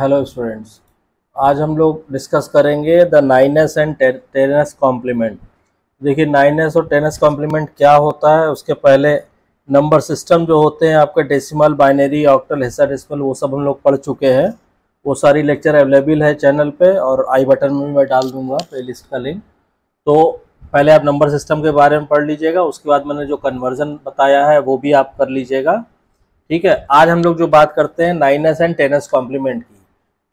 hello students आज हम लोग डिस्कस करेंगे the nines and tens complement देखिए नाइनस और टेनस कॉम्प्लीमेंट क्या होता है उसके पहले नंबर सिस्टम जो होते हैं आपके डेसिमल बाइनरी ऑक्टल हेसाडेसिमल वो सब हम लोग पढ़ चुके हैं वो सारी लेक्चर अवेलेबल है चैनल पे और आई बटन में भी मैं डाल दूंगा प्ले लिस्ट का लिंक तो पहले आप नंबर सिस्टम के बारे में पढ़ लीजिएगा उसके बाद मैंने जो कन्वर्जन बताया है वो भी आप कर लीजिएगा ठीक है आज हम लोग जो बात करते हैं नाइनस एंड टेनस कॉम्प्लीमेंट की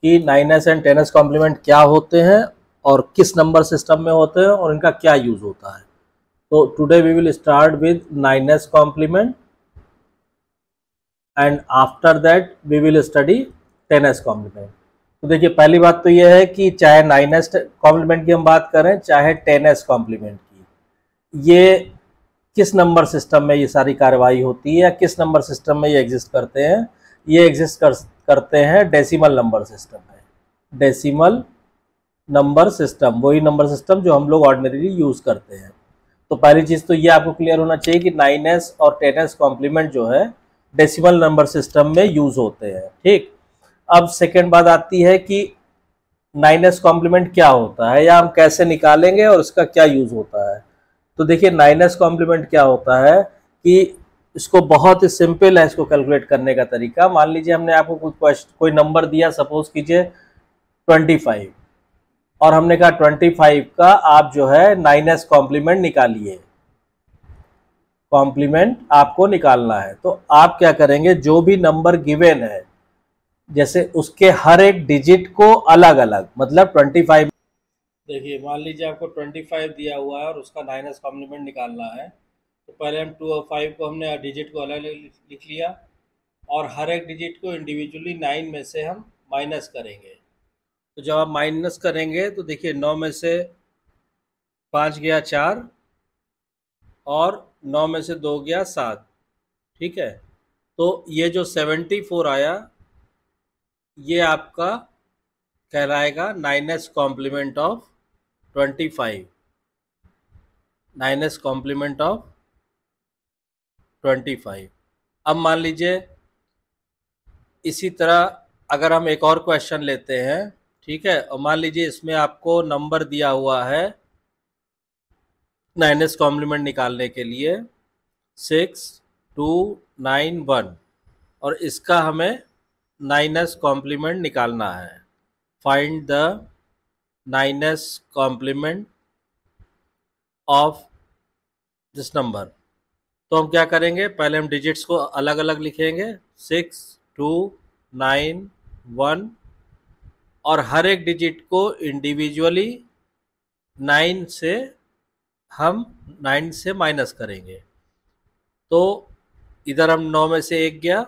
कि nines and tens complement क्या होते हैं और किस नंबर सिस्टम में होते हैं और इनका क्या यूज होता है तो today we will start with nines complement and after that we will study tens complement तो देखिए पहली बात तो यह है कि चाहे नाइन एस कॉम्प्लीमेंट की हम बात करें चाहे टेन एस कॉम्प्लीमेंट की ये किस नंबर सिस्टम में ये सारी कार्रवाई होती है या किस नंबर सिस्टम में ये एग्जिस्ट करते हैं ये एग्जिस्ट कर करते हैं डेसिमल नंबर सिस्टम में डेसिमल नंबर सिस्टम वही नंबर सिस्टम जो हम लोग ऑर्डिनरीली यूज़ करते हैं तो पहली चीज़ तो ये आपको क्लियर होना चाहिए कि नाइन एस और टेन एस कॉम्प्लीमेंट जो है डेसिमल नंबर सिस्टम में यूज़ होते हैं ठीक अब सेकेंड बात आती है कि नाइन एस कॉम्प्लीमेंट क्या होता है या हम कैसे निकालेंगे और उसका क्या यूज़ होता है तो देखिए नाइन एस कॉम्प्लीमेंट क्या होता है कि इसको बहुत ही सिंपल है इसको कैलकुलेट करने का तरीका मान लीजिए हमने आपको कुछ क्वेश्चन कोई नंबर दिया सपोज कीजिए ट्वेंटी फाइव और हमने कहा ट्वेंटी फाइव का आप जो है नाइन एस कॉम्प्लीमेंट निकालिए कॉम्प्लीमेंट आपको निकालना है तो आप क्या करेंगे जो भी नंबर गिवेन है जैसे उसके हर एक डिजिट को अलग अलग मतलब ट्वेंटी फाइव देखिए मान लीजिए आपको ट्वेंटी फाइव दिया हुआ है और उसका नाइन एस कॉम्प्लीमेंट निकालना है तो पहले हम टू और फाइव को हमने डिजिट को अलग लिख लिया और हर एक डिजिट को इंडिविजुअली नाइन में से हम माइनस करेंगे तो जब आप माइनस करेंगे तो देखिए नौ में से पाँच गया चार और नौ में से दो गया सात ठीक है तो ये जो सेवेंटी फोर आया ये आपका कहलाएगा nines complement of twenty five nines complement of twenty five अब मान लीजिए इसी तरह अगर हम एक और क्वेश्चन लेते हैं ठीक है और मान लीजिए इसमें आपको नंबर दिया हुआ है नाइन एस कॉम्प्लीमेंट निकालने के लिए सिक्स टू नाइन वन और इसका हमें नाइन एस कॉम्प्लीमेंट निकालना है find the nines complement of this number तो हम क्या करेंगे पहले हम डिजिट्स को अलग अलग लिखेंगे सिक्स टू नाइन वन और हर एक डिजिट को इंडिविजुअली नाइन से हम नाइन से माइनस करेंगे तो इधर हम नौ में से एक गया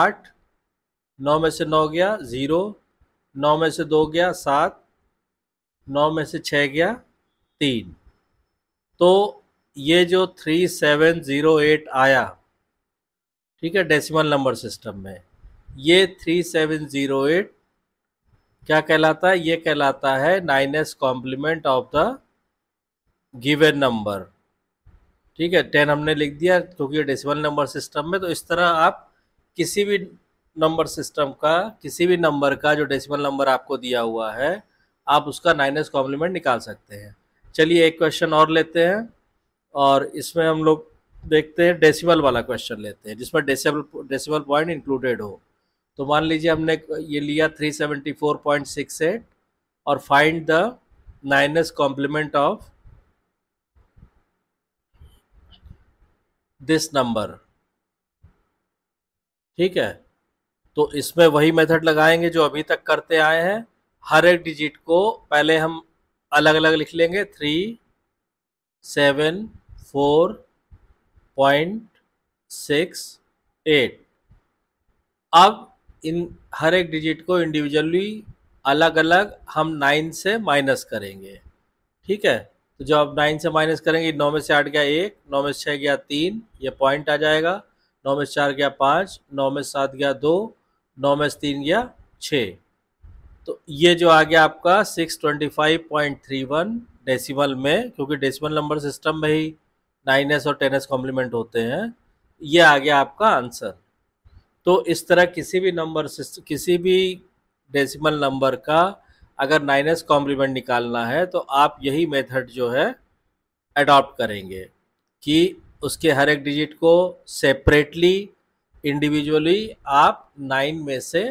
आठ नौ में से नौ गया ज़ीरो नौ में से दो गया सात नौ में से छः गया तीन तो ये जो थ्री सेवन ज़ीरो एट आया ठीक है डेसिमल नंबर सिस्टम में ये थ्री सेवन ज़ीरो एट क्या कहलाता है ये कहलाता है nines complement of the given number ठीक है टेन हमने लिख दिया क्योंकि डेसिमल नंबर सिस्टम में तो इस तरह आप किसी भी नंबर सिस्टम का किसी भी नंबर का जो डेसिमल नंबर आपको दिया हुआ है आप उसका नाइन एस कॉम्प्लीमेंट निकाल सकते हैं चलिए एक क्वेश्चन और लेते हैं और इसमें हम लोग देखते हैं डेसिमल वाला क्वेश्चन लेते हैं जिसमें डेसिमल डेसिमल पॉइंट इंक्लूडेड हो तो मान लीजिए हमने ये लिया 374.68 और find the nines complement of this number ठीक है तो इसमें वही मेथड लगाएंगे जो अभी तक करते आए हैं हर एक डिजिट को पहले हम अलग अलग लिख लेंगे three seven four point six eight अब इन हर एक डिजिट को इंडिविजुअली अलग अलग हम नाइन से माइनस करेंगे ठीक है तो जब आप नाइन से माइनस करेंगे नौ में से आठ गया एक नौ में से छः गया तीन ये पॉइंट आ जाएगा नौ में से चार गया पाँच नौ में सात गया दो नौ में से तीन गया छः तो ये जो आ गया आपका six twenty five point three one decimal में क्योंकि डेसिमल नंबर सिस्टम में ही नाइन एस और टेन एस कॉम्प्लीमेंट होते हैं ये आ गया आपका आंसर तो इस तरह किसी भी नंबर से किसी भी डेसिमल नंबर का अगर नाइन एस कॉम्प्लीमेंट निकालना है तो आप यही मेथड जो है अडॉप्ट करेंगे कि उसके हर एक डिजिट को सेपरेटली इंडिविजुअली आप नाइन में से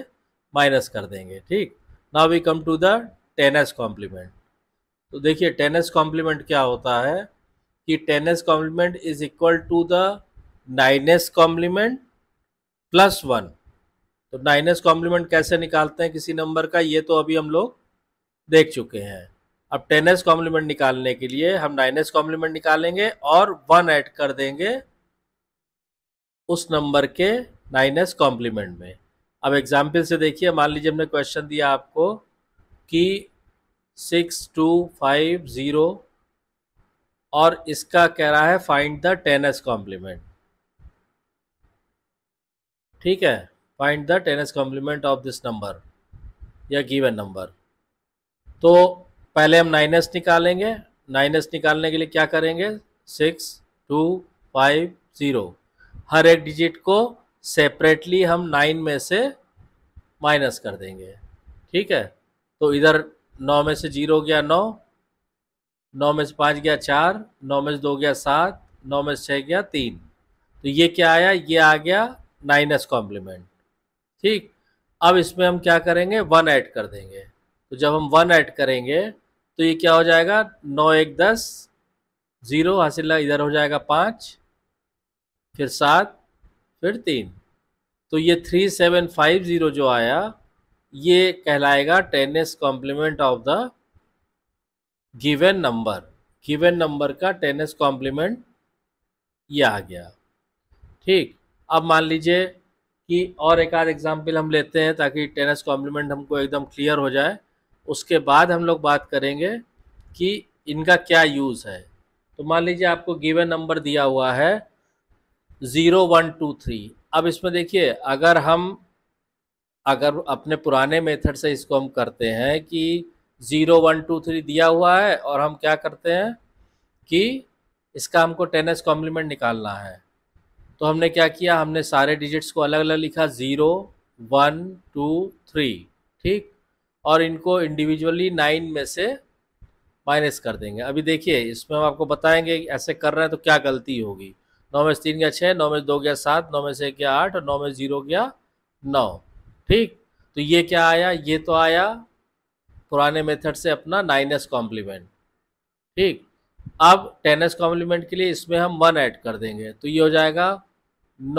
माइनस कर देंगे ठीक now we come to the tens complement तो देखिए टेन एस कॉम्प्लीमेंट क्या होता है कि tens complement is equal to the nines complement plus one तो नाइन एस कॉम्प्लीमेंट कैसे निकालते हैं किसी नंबर का ये तो अभी हम लोग देख चुके हैं अब टेन एस कॉम्प्लीमेंट निकालने के लिए हम नाइन एस कॉम्प्लीमेंट निकालेंगे और वन ऐड कर देंगे उस नंबर के नाइन एस कॉम्प्लीमेंट में अब एग्जाम्पल से देखिए मान लीजिए हमने क्वेश्चन दिया आपको कि सिक्स टू फाइव ज़ीरो और इसका कह रहा है find the tens complement ठीक है find the tens complement of this number या गिवन नंबर तो पहले हम नाइन एस निकालेंगे नाइन एस निकालने के लिए क्या करेंगे सिक्स टू फाइव ज़ीरो हर एक डिजिट को सेपरेटली हम नाइन में से माइनस कर देंगे ठीक है तो इधर नौ में से जीरो गया नौ नौ में से पाँच गया चार नौ में से दो गया सात नौ में से छः गया तीन तो ये क्या आया ये आ गया नाइन एस कॉम्प्लीमेंट ठीक अब इसमें हम क्या करेंगे वन ऐड कर देंगे तो जब हम वन ऐड करेंगे तो ये क्या हो जाएगा नौ एक दस ज़ीरो हासिल इधर हो जाएगा पाँच फिर सात फिर तीन तो ये थ्री सेवन फाइव ज़ीरो जो आया ये कहलाएगा tens complement of the given number given number का टेनस कॉम्प्लीमेंट ये आ गया ठीक अब मान लीजिए कि और एक आध एग्जाम्पल हम लेते हैं ताकि टेनस कॉम्प्लीमेंट हमको एकदम क्लियर हो जाए उसके बाद हम लोग बात करेंगे कि इनका क्या यूज़ है तो मान लीजिए आपको गिवन नंबर दिया हुआ है ज़ीरो वन टू थ्री अब इसमें देखिए अगर हम अगर अपने पुराने मेथड से इसको हम करते हैं कि ज़ीरो वन टू थ्री दिया हुआ है और हम क्या करते हैं कि इसका हमको टेन एस कॉम्प्लीमेंट निकालना है तो हमने क्या किया हमने सारे डिजिट्स को अलग अलग लिखा ज़ीरो वन टू थ्री ठीक और इनको इंडिविजुअली नाइन में से माइनस कर देंगे अभी देखिए इसमें हम आपको बताएंगे ऐसे कर रहे हैं तो क्या गलती होगी नौ में से तीन गया छः नौ में से दो गया सात नौ में से एक गया आठ और नौ में ज़ीरो गया नौ ठीक तो ये क्या आया ये तो आया पुराने मेथड से अपना नाइन एस कॉम्प्लीमेंट ठीक अब टेन एस कॉम्प्लीमेंट के लिए इसमें हम वन ऐड कर देंगे तो ये हो जाएगा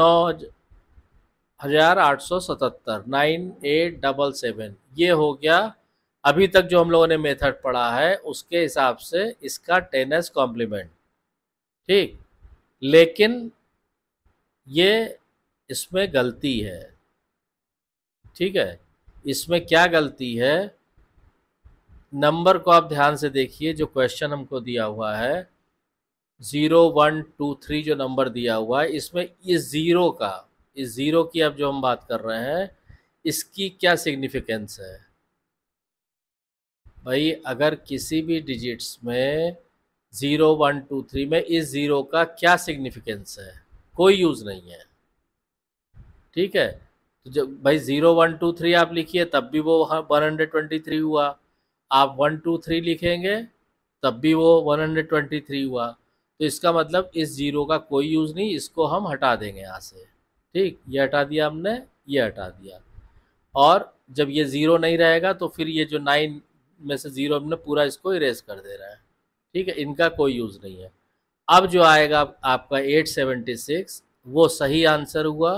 नौ हज़ार आठ सौ सतहत्तर नाइन एट डबल सेवन ये हो गया अभी तक जो हम लोगों ने मेथड पढ़ा है उसके हिसाब से इसका टेन एस कॉम्प्लीमेंट ठीक लेकिन ये इसमें गलती है ठीक है इसमें क्या गलती है नंबर को आप ध्यान से देखिए जो क्वेश्चन हमको दिया हुआ है ज़ीरो वन टू थ्री जो नंबर दिया हुआ है इसमें इस ज़ीरो का इस ज़ीरो की अब जो हम बात कर रहे हैं इसकी क्या सिग्निफिकेंस है भाई अगर किसी भी डिजिट्स में ज़ीरो वन टू थ्री में इस ज़ीरो का क्या सिग्निफिकेंस है कोई यूज़ नहीं है ठीक है तो जब भाई ज़ीरो वन टू थ्री आप लिखिए तब भी वो वन हंड्रेड ट्वेंटी थ्री हुआ आप वन टू थ्री लिखेंगे तब भी वो वन हंड्रेड ट्वेंटी थ्री हुआ तो इसका मतलब इस जीरो का कोई यूज़ नहीं इसको हम हटा देंगे यहाँ से ठीक ये हटा दिया हमने ये हटा दिया और जब ये ज़ीरो नहीं रहेगा तो फिर ये जो नाइन में से ज़ीरो हमने पूरा इसको इरेज कर दे रहा है ठीक है इनका कोई यूज़ नहीं है अब जो आएगा आपका एट सेवेंटी सिक्स वो सही आंसर हुआ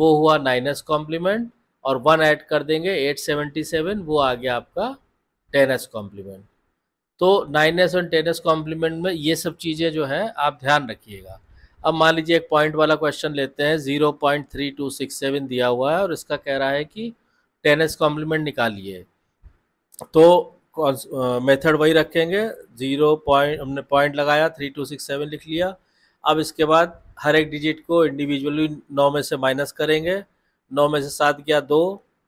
वो हुआ नाइनस कॉम्प्लीमेंट और वन ऐड कर देंगे एट सेवेंटी सेवन वो आ गया आपका टेन एस कॉम्प्लीमेंट तो nines and tens complement में ये सब चीज़ें जो हैं आप ध्यान रखिएगा अब मान लीजिए एक पॉइंट वाला क्वेश्चन लेते हैं zero point three two six seven दिया हुआ है और इसका कह रहा है कि टेन एस कॉम्प्लीमेंट निकालिए तो मेथड वही रखेंगे ज़ीरो पॉइंट हमने पॉइंट लगाया थ्री टू सिक्स सेवन लिख लिया अब इसके बाद हर एक डिजिट को इंडिविजुअली नौ में से माइनस करेंगे नौ में से सात गया दो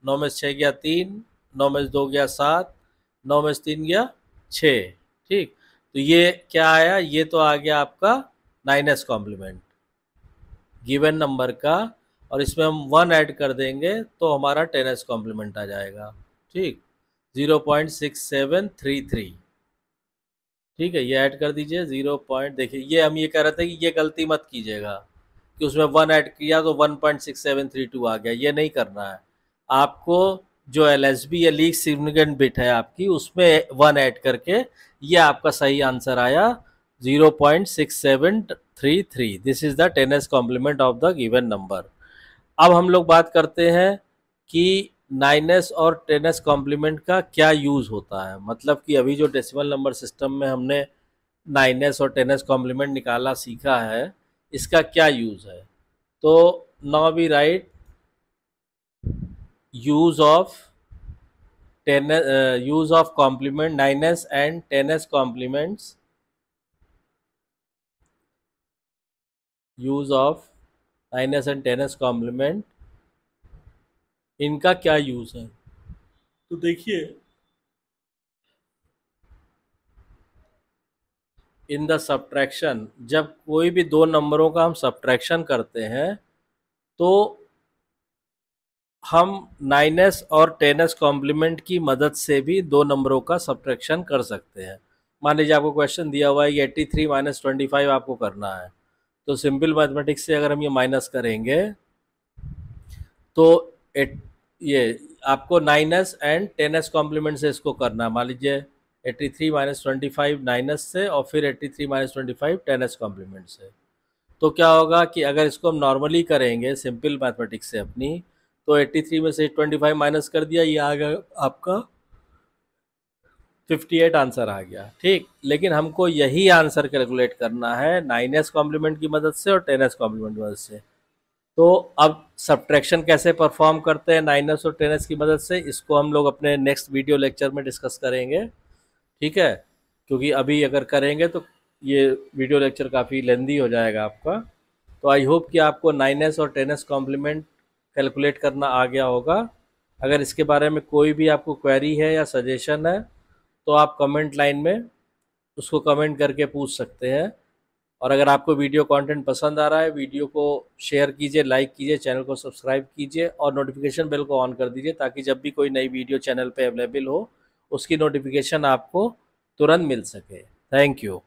नौ में से छः गया तीन नौ में से दो गया सात नौ में से तीन गया छः ठीक तो ये क्या आया ये तो आ गया आपका nines complement given number का और इसमें हम वन ऐड कर देंगे तो हमारा टेन एस कॉम्प्लीमेंट आ जाएगा ठीक zero point six seven three three ठीक है ये ऐड कर दीजिए ज़ीरो पॉइंट देखिए ये हम ये कह रहे थे कि ये गलती मत कीजिएगा कि उसमें वन ऐड किया तो one point six seven three two आ गया ये नहीं करना है आपको जो एल एस बी या लीग सिग्निफिकेंट बिट है आपकी उसमें वन ऐड करके ये आपका सही आंसर आया zero point six seven three three this is the tens complement of the given number अब हम लोग बात करते हैं कि नाइनस और टेनस कॉम्प्लीमेंट का क्या यूज़ होता है मतलब कि अभी जो डेसिमल नंबर सिस्टम में हमने नाइनस और टेनस कॉम्प्लीमेंट निकाला सीखा है इसका क्या यूज़ है तो now we write use of tennis uh, use of complement 9s and 10s complements use of nines and tens complement इनका क्या यूज़ है तो देखिए इन द सब्ट्रैक्शन जब कोई भी दो नंबरों का हम सब्ट्रैक्शन करते हैं तो हम नाइन और टेन एस कॉम्प्लीमेंट की मदद से भी दो नंबरों का सब्ट्रैक्शन कर सकते हैं मान लीजिए आपको क्वेश्चन दिया हुआ है eighty three minus twenty five आपको करना है तो सिंपल मैथमेटिक्स से अगर हम ये माइनस करेंगे तो एट ये आपको nines and tens complement से इसको करना है मान लीजिए eighty three minus twenty five nines से और फिर eighty three minus twenty five tens complement से तो क्या होगा कि अगर इसको हम नॉर्मली करेंगे सिंपल मैथमेटिक्स से अपनी तो 83 में से 25 माइनस कर दिया ये आ गया आपका 58 आंसर आ गया ठीक लेकिन हमको यही आंसर कैलकुलेट करना है 9s कॉम्प्लीमेंट की मदद से और टेन एस कॉम्प्लीमेंट की मदद से तो अब सब्ट्रैक्शन कैसे परफॉर्म करते हैं 9s और टेन एस की मदद से इसको हम लोग अपने नेक्स्ट वीडियो लेक्चर में डिस्कस करेंगे ठीक है क्योंकि अभी अगर करेंगे तो ये वीडियो लेक्चर काफ़ी लेंदी हो जाएगा आपका तो आई होप कि आपको नाइन एस और टेन एस कॉम्प्लीमेंट कैलकुलेट करना आ गया होगा अगर इसके बारे में कोई भी आपको क्वेरी है या सजेशन है तो आप कमेंट लाइन में उसको कमेंट करके पूछ सकते हैं और अगर आपको वीडियो कंटेंट पसंद आ रहा है वीडियो को शेयर कीजिए लाइक कीजिए चैनल को सब्सक्राइब कीजिए और नोटिफिकेशन बेल को ऑन कर दीजिए ताकि जब भी कोई नई वीडियो चैनल पर अवेलेबल हो उसकी नोटिफिकेशन आपको तुरंत मिल सके थैंक यू